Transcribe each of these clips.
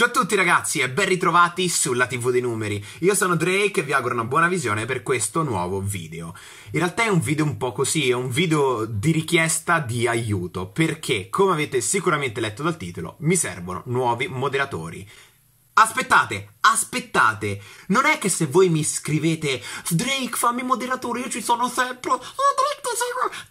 Ciao a tutti ragazzi e ben ritrovati sulla TV dei numeri. Io sono Drake e vi auguro una buona visione per questo nuovo video. In realtà è un video un po' così, è un video di richiesta di aiuto, perché come avete sicuramente letto dal titolo, mi servono nuovi moderatori. Aspettate, aspettate! Non è che se voi mi scrivete Drake fammi moderatore, io ci sono sempre. Oh, Drake,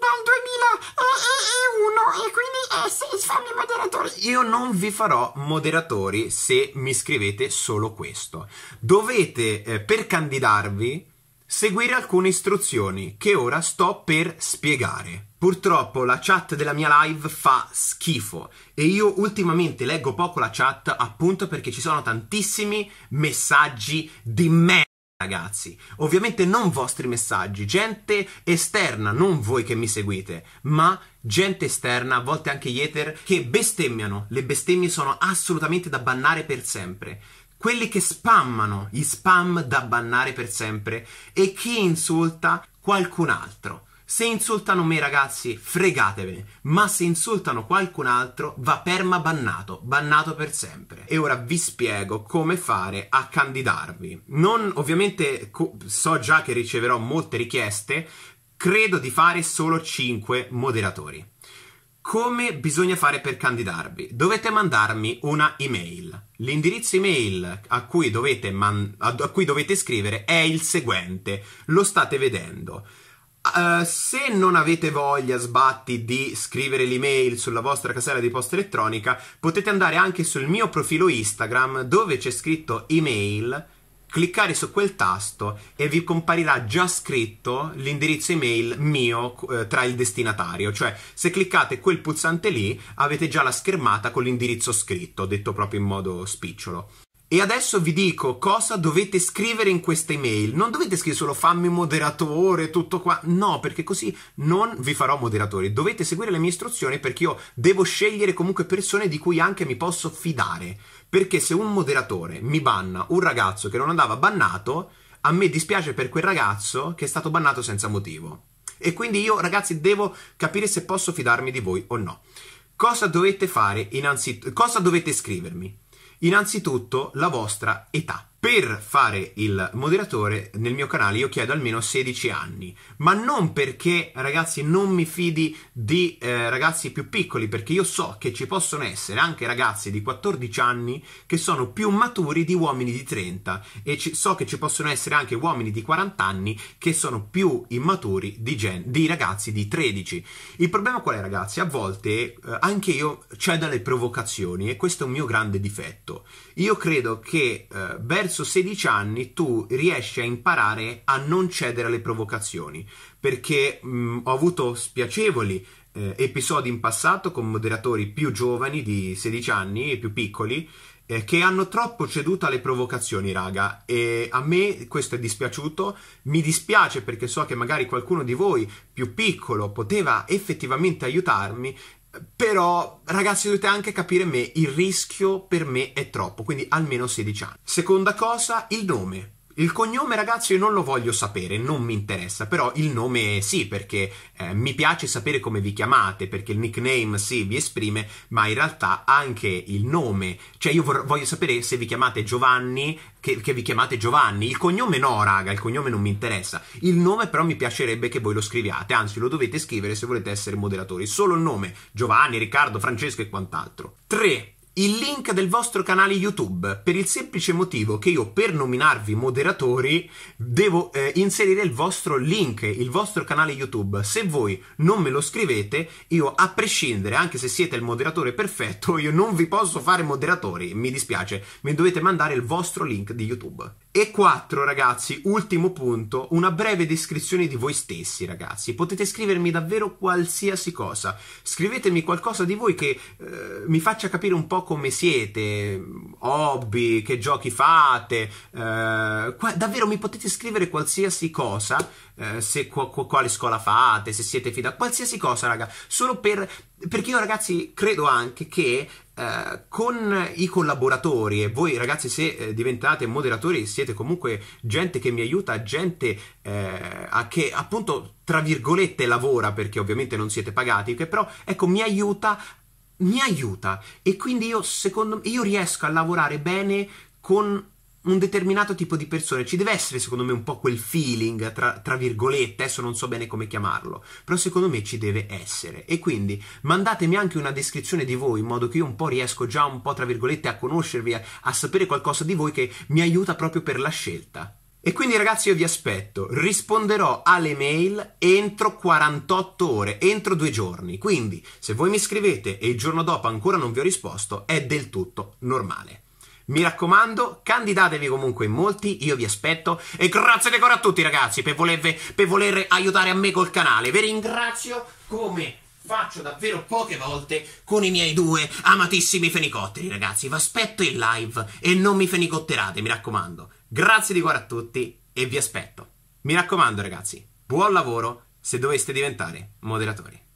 e quindi eh, sì, fammi moderatore. Io non vi farò moderatori se mi scrivete solo questo. Dovete, eh, per candidarvi, seguire alcune istruzioni che ora sto per spiegare. Purtroppo la chat della mia live fa schifo e io ultimamente leggo poco la chat appunto perché ci sono tantissimi messaggi di me ragazzi. Ovviamente non vostri messaggi, gente esterna, non voi che mi seguite, ma gente esterna, a volte anche gli che bestemmiano. Le bestemmie sono assolutamente da bannare per sempre. Quelli che spammano, gli spam da bannare per sempre. E chi insulta qualcun altro. Se insultano me, ragazzi, fregatevene. Ma se insultano qualcun altro, va perma bannato, bannato per sempre. E ora vi spiego come fare a candidarvi. Non, ovviamente, co- so già che riceverò molte richieste. Credo di fare solo 5 moderatori. Come bisogna fare per candidarvi? Dovete mandarmi una email. L'indirizzo email a cui dovete, man- a cui dovete scrivere è il seguente. Lo state vedendo Uh, se non avete voglia, sbatti, di scrivere l'email sulla vostra casella di posta elettronica, potete andare anche sul mio profilo Instagram dove c'è scritto email, cliccare su quel tasto e vi comparirà già scritto l'indirizzo email mio eh, tra il destinatario. Cioè, se cliccate quel pulsante lì, avete già la schermata con l'indirizzo scritto, detto proprio in modo spicciolo. E adesso vi dico cosa dovete scrivere in questa email. Non dovete scrivere solo fammi moderatore, tutto qua. No, perché così non vi farò moderatore. Dovete seguire le mie istruzioni perché io devo scegliere comunque persone di cui anche mi posso fidare. Perché se un moderatore mi banna un ragazzo che non andava bannato, a me dispiace per quel ragazzo che è stato bannato senza motivo. E quindi io, ragazzi, devo capire se posso fidarmi di voi o no. Cosa dovete fare innanzitutto? Cosa dovete scrivermi? innanzitutto la vostra età. Per fare il moderatore nel mio canale io chiedo almeno 16 anni, ma non perché ragazzi non mi fidi di eh, ragazzi più piccoli, perché io so che ci possono essere anche ragazzi di 14 anni che sono più maturi di uomini di 30 e ci, so che ci possono essere anche uomini di 40 anni che sono più immaturi di, gen, di ragazzi di 13. Il problema qual è ragazzi? A volte eh, anche io cedo alle provocazioni e questo è un mio grande difetto. Io credo che eh, verso 16 anni tu riesci a imparare a non cedere alle provocazioni, perché mh, ho avuto spiacevoli eh, episodi in passato con moderatori più giovani di 16 anni e più piccoli eh, che hanno troppo ceduto alle provocazioni, raga, e a me questo è dispiaciuto, mi dispiace perché so che magari qualcuno di voi più piccolo poteva effettivamente aiutarmi però, ragazzi, dovete anche capire me, il rischio per me è troppo, quindi almeno 16 anni. Seconda cosa, il nome. Il cognome, ragazzi, io non lo voglio sapere, non mi interessa, però il nome sì, perché eh, mi piace sapere come vi chiamate, perché il nickname sì vi esprime, ma in realtà anche il nome, cioè io vor- voglio sapere se vi chiamate Giovanni, che, che, vi chiamate Giovanni, il cognome no, raga, il cognome non mi interessa, il nome però mi piacerebbe che voi lo scriviate, anzi lo dovete scrivere se volete essere moderatori, solo il nome, Giovanni, Riccardo, Francesco e quant'altro. 3 il link del vostro canale YouTube per il semplice motivo che io per nominarvi moderatori devo eh, inserire il vostro link, il vostro canale YouTube. Se voi non me lo scrivete, io a prescindere, anche se siete il moderatore perfetto, io non vi posso fare moderatori, mi dispiace, mi dovete mandare il vostro link di YouTube. E quattro, ragazzi, ultimo punto, una breve descrizione di voi stessi ragazzi, potete scrivermi davvero qualsiasi cosa, scrivetemi qualcosa di voi che eh, mi faccia capire un po' come siete, hobby, che giochi fate, eh, qua, davvero mi potete scrivere qualsiasi cosa, eh, se, qu- qu- quale scuola fate, se siete fidati, qualsiasi cosa raga, solo per perché io ragazzi credo anche che eh, con i collaboratori e voi ragazzi se eh, diventate moderatori siete comunque gente che mi aiuta, gente eh, a che appunto tra virgolette lavora perché ovviamente non siete pagati, che però ecco mi aiuta, mi aiuta e quindi io secondo me io riesco a lavorare bene con un determinato tipo di persone. Ci deve essere, secondo me, un po' quel feeling, tra, tra, virgolette, adesso non so bene come chiamarlo, però secondo me ci deve essere. E quindi mandatemi anche una descrizione di voi, in modo che io un po' riesco già un po', tra virgolette, a conoscervi, a, a sapere qualcosa di voi che mi aiuta proprio per la scelta. E quindi ragazzi io vi aspetto, risponderò alle mail entro 48 ore, entro due giorni, quindi se voi mi scrivete e il giorno dopo ancora non vi ho risposto è del tutto normale. Mi raccomando, candidatevi comunque in molti, io vi aspetto e grazie ancora a tutti ragazzi per, volerve, per voler aiutare a me col canale. Vi ringrazio come faccio davvero poche volte con i miei due amatissimi fenicotteri, ragazzi. Vi aspetto in live e non mi fenicotterate, mi raccomando. Grazie di cuore a tutti e vi aspetto. Mi raccomando, ragazzi, buon lavoro se doveste diventare moderatori.